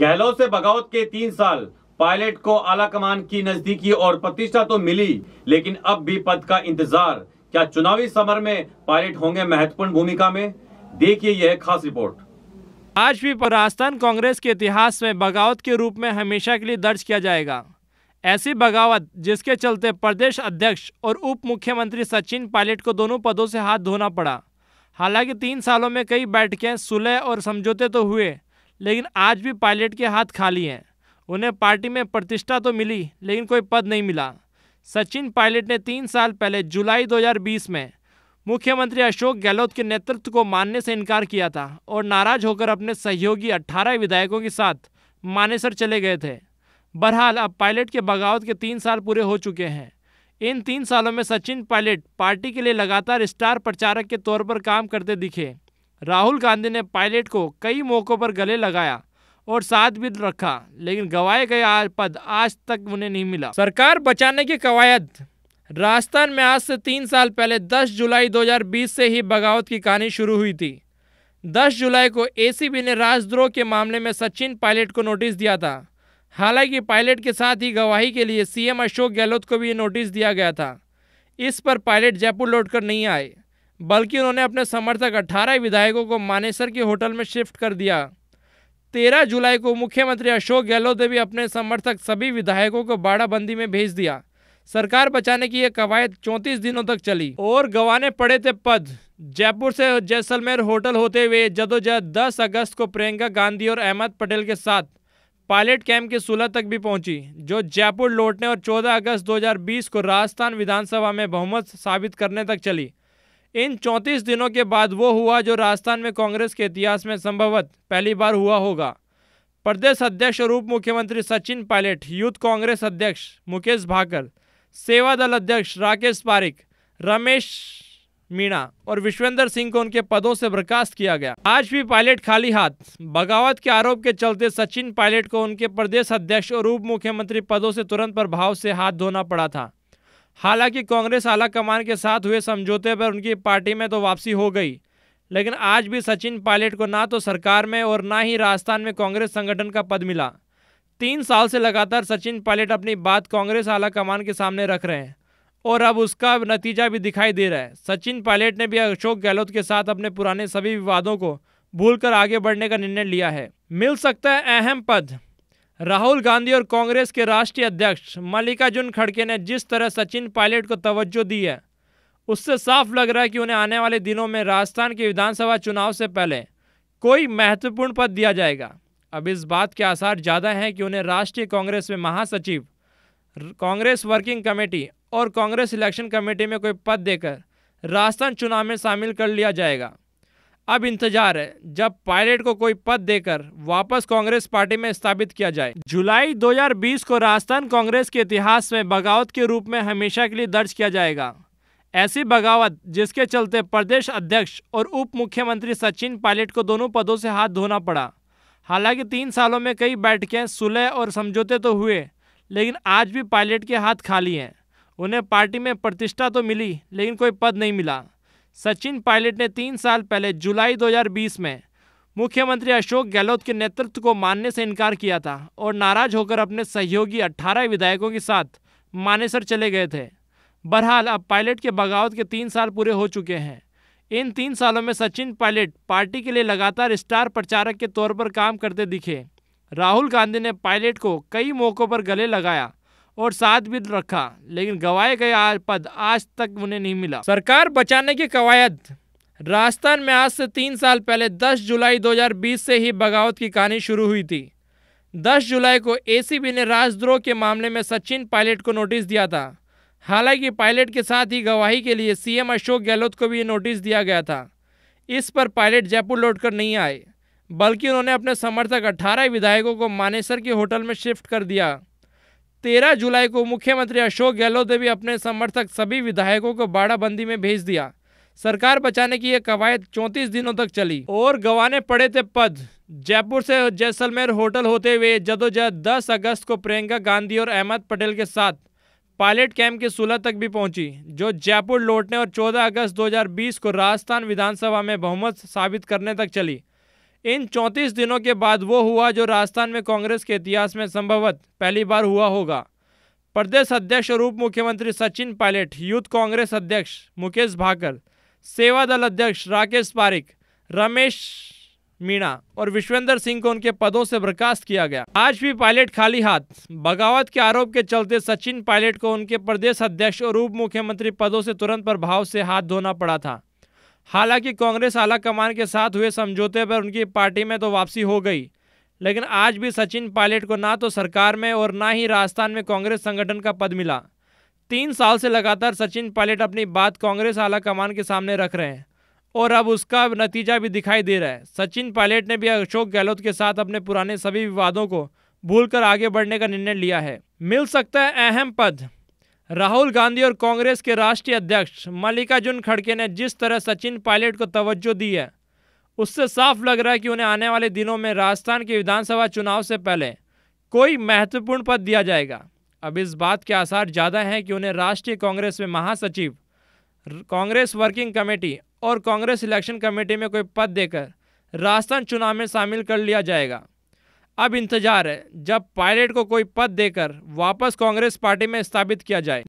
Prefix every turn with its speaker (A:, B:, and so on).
A: गहलोत से बगावत के तीन साल पायलट को आला कमान की नजदीकी और प्रतिष्ठा तो मिली लेकिन अब भी पद का इंतजार क्या चुनावी समर में पायलट होंगे महत्वपूर्ण भूमिका में देखिए यह खास रिपोर्ट आज भी राजस्थान कांग्रेस के इतिहास में बगावत के रूप में हमेशा के लिए दर्ज किया जाएगा ऐसी बगावत जिसके चलते प्रदेश अध्यक्ष और उप मुख्यमंत्री सचिन पायलट को दोनों पदों से हाथ धोना पड़ा हालांकि तीन सालों में कई बैठकें सुलह और समझौते तो हुए लेकिन आज भी पायलट के हाथ खाली हैं उन्हें पार्टी में प्रतिष्ठा तो मिली लेकिन कोई पद नहीं मिला सचिन पायलट ने तीन साल पहले जुलाई 2020 में मुख्यमंत्री अशोक गहलोत के नेतृत्व को मानने से इनकार किया था और नाराज होकर अपने सहयोगी 18 विधायकों के साथ मानेसर चले गए थे बहरहाल अब पायलट के बगावत के तीन साल पूरे हो चुके हैं इन तीन सालों में सचिन पायलट पार्टी के लिए लगातार स्टार प्रचारक के तौर पर काम करते दिखे राहुल गांधी ने पायलट को कई मौक़ों पर गले लगाया और साथ भी रखा लेकिन गवाए गए पद आज तक उन्हें नहीं मिला सरकार बचाने की कवायद राजस्थान में आज से तीन साल पहले 10 जुलाई 2020 से ही बगावत की कहानी शुरू हुई थी 10 जुलाई को एसीबी ने राजद्रोह के मामले में सचिन पायलट को नोटिस दिया था हालांकि पायलट के साथ ही गवाही के लिए सीएम अशोक गहलोत को भी नोटिस दिया गया था इस पर पायलट जयपुर लौटकर नहीं आए बल्कि उन्होंने अपने समर्थक अठारह विधायकों को मानेसर के होटल में शिफ्ट कर दिया तेरह जुलाई को मुख्यमंत्री अशोक गहलोत ने भी अपने समर्थक सभी विधायकों को बाड़ाबंदी में भेज दिया सरकार बचाने की यह कवायद 34 दिनों तक चली और गंवाने पड़े थे पद जयपुर से जैसलमेर होटल होते हुए जदोजहद दस अगस्त को प्रियंका गांधी और अहमद पटेल के साथ पायलट कैंप की सुलह तक भी पहुंची जो जयपुर लौटने और 14 अगस्त 2020 को राजस्थान विधानसभा में बहुमत साबित करने तक चली इन 34 दिनों के बाद वो हुआ जो राजस्थान में कांग्रेस के इतिहास में संभवत पहली बार हुआ होगा प्रदेश अध्यक्ष और उप मुख्यमंत्री सचिन पायलट यूथ कांग्रेस अध्यक्ष मुकेश भाकर सेवा दल अध्यक्ष राकेश पारिक रमेश मीणा और विश्वेंद्र सिंह को उनके पदों से बर्खास्त किया गया आज भी पायलट खाली हाथ बगावत के आरोप के चलते सचिन पायलट को उनके प्रदेश अध्यक्ष और उप मुख्यमंत्री पदों से तुरंत प्रभाव से हाथ धोना पड़ा था हालांकि कांग्रेस आला कमान के साथ हुए समझौते पर उनकी पार्टी में तो वापसी हो गई लेकिन आज भी सचिन पायलट को ना तो सरकार में और ना ही राजस्थान में कांग्रेस संगठन का पद मिला तीन साल से लगातार सचिन पायलट अपनी बात कांग्रेस आला कमान के सामने रख रहे हैं और अब उसका नतीजा भी दिखाई दे रहा है सचिन पायलट ने भी अशोक गहलोत के साथ अपने पुराने सभी विवादों को भूलकर आगे बढ़ने का निर्णय लिया है मिल सकता है अहम पद राहुल गांधी और कांग्रेस के राष्ट्रीय अध्यक्ष मल्लिकार्जुन खड़गे ने जिस तरह सचिन पायलट को तवज्जो दी है उससे साफ लग रहा है कि उन्हें आने वाले दिनों में राजस्थान के विधानसभा चुनाव से पहले कोई महत्वपूर्ण पद दिया जाएगा अब इस बात के आसार ज़्यादा हैं कि उन्हें राष्ट्रीय कांग्रेस में महासचिव कांग्रेस वर्किंग कमेटी और कांग्रेस इलेक्शन कमेटी में कोई पद देकर राजस्थान चुनाव में शामिल कर लिया जाएगा अब इंतजार है जब पायलट को कोई पद देकर वापस कांग्रेस पार्टी में स्थापित किया जाए जुलाई 2020 को राजस्थान कांग्रेस के इतिहास में बगावत के रूप में हमेशा के लिए दर्ज किया जाएगा ऐसी बगावत जिसके चलते प्रदेश अध्यक्ष और उप मुख्यमंत्री सचिन पायलट को दोनों पदों से हाथ धोना पड़ा हालांकि तीन सालों में कई बैठकें सुलह और समझौते तो हुए लेकिन आज भी पायलट के हाथ खाली हैं उन्हें पार्टी में प्रतिष्ठा तो मिली लेकिन कोई पद नहीं मिला सचिन पायलट ने तीन साल पहले जुलाई 2020 में मुख्यमंत्री अशोक गहलोत के नेतृत्व को मानने से इनकार किया था और नाराज होकर अपने सहयोगी 18 विधायकों के साथ मानेसर चले गए थे बहरहाल अब पायलट के बगावत के तीन साल पूरे हो चुके हैं इन तीन सालों में सचिन पायलट पार्टी के लिए लगातार स्टार प्रचारक के तौर पर काम करते दिखे राहुल गांधी ने पायलट को कई मौक़ों पर गले लगाया और साथ भी रखा लेकिन गवाए गए पद आज तक उन्हें नहीं मिला सरकार बचाने की कवायद राजस्थान में आज से तीन साल पहले 10 जुलाई 2020 से ही बगावत की कहानी शुरू हुई थी 10 जुलाई को एसीबी ने राजद्रोह के मामले में सचिन पायलट को नोटिस दिया था हालांकि पायलट के साथ ही गवाही के लिए सीएम अशोक गहलोत को भी नोटिस दिया गया था इस पर पायलट जयपुर लौटकर नहीं आए बल्कि उन्होंने अपने समर्थक 18 विधायकों को मानेसर के होटल में शिफ्ट कर दिया तेरह जुलाई को मुख्यमंत्री अशोक गहलोत ने भी अपने समर्थक सभी विधायकों को बाड़ाबंदी में भेज दिया सरकार बचाने की यह कवायद 34 दिनों तक चली और गंवाने पड़े थे पद जयपुर से जैसलमेर होटल होते हुए जदोजहद 10 अगस्त को प्रियंका गांधी और अहमद पटेल के साथ पायलट कैंप की सुलह तक भी पहुंची जो जयपुर लौटने और 14 अगस्त 2020 को राजस्थान विधानसभा में बहुमत साबित करने तक चली इन 34 दिनों के बाद वो हुआ जो राजस्थान में कांग्रेस के इतिहास में संभवत पहली बार हुआ होगा प्रदेश अध्यक्ष और उप मुख्यमंत्री सचिन पायलट यूथ कांग्रेस अध्यक्ष मुकेश भाकर सेवा दल अध्यक्ष राकेश पारिक रमेश मीणा और विश्वेंद्र सिंह को उनके पदों से बर्खास्त किया गया आज भी पायलट खाली हाथ बगावत के आरोप के चलते सचिन पायलट को उनके प्रदेश अध्यक्ष और उप मुख्यमंत्री पदों से तुरंत प्रभाव से हाथ धोना पड़ा था हालांकि कांग्रेस आला कमान के साथ हुए समझौते पर उनकी पार्टी में तो वापसी हो गई लेकिन आज भी सचिन पायलट को ना तो सरकार में और ना ही राजस्थान में कांग्रेस संगठन का पद मिला तीन साल से लगातार सचिन पायलट अपनी बात कांग्रेस आला कमान के सामने रख रहे हैं और अब उसका नतीजा भी दिखाई दे रहा है सचिन पायलट ने भी अशोक गहलोत के साथ अपने पुराने सभी विवादों को भूलकर आगे बढ़ने का निर्णय लिया है मिल सकता है अहम पद राहुल गांधी और कांग्रेस के राष्ट्रीय अध्यक्ष मल्लिकार्जुन खड़गे ने जिस तरह सचिन पायलट को तवज्जो दी है उससे साफ लग रहा है कि उन्हें आने वाले दिनों में राजस्थान के विधानसभा चुनाव से पहले कोई महत्वपूर्ण पद दिया जाएगा अब इस बात के आसार ज़्यादा हैं कि उन्हें राष्ट्रीय कांग्रेस में महासचिव कांग्रेस वर्किंग कमेटी और कांग्रेस इलेक्शन कमेटी में कोई पद देकर राजस्थान चुनाव में शामिल कर लिया जाएगा अब इंतजार है जब पायलट को कोई पद देकर वापस कांग्रेस पार्टी में स्थापित किया जाए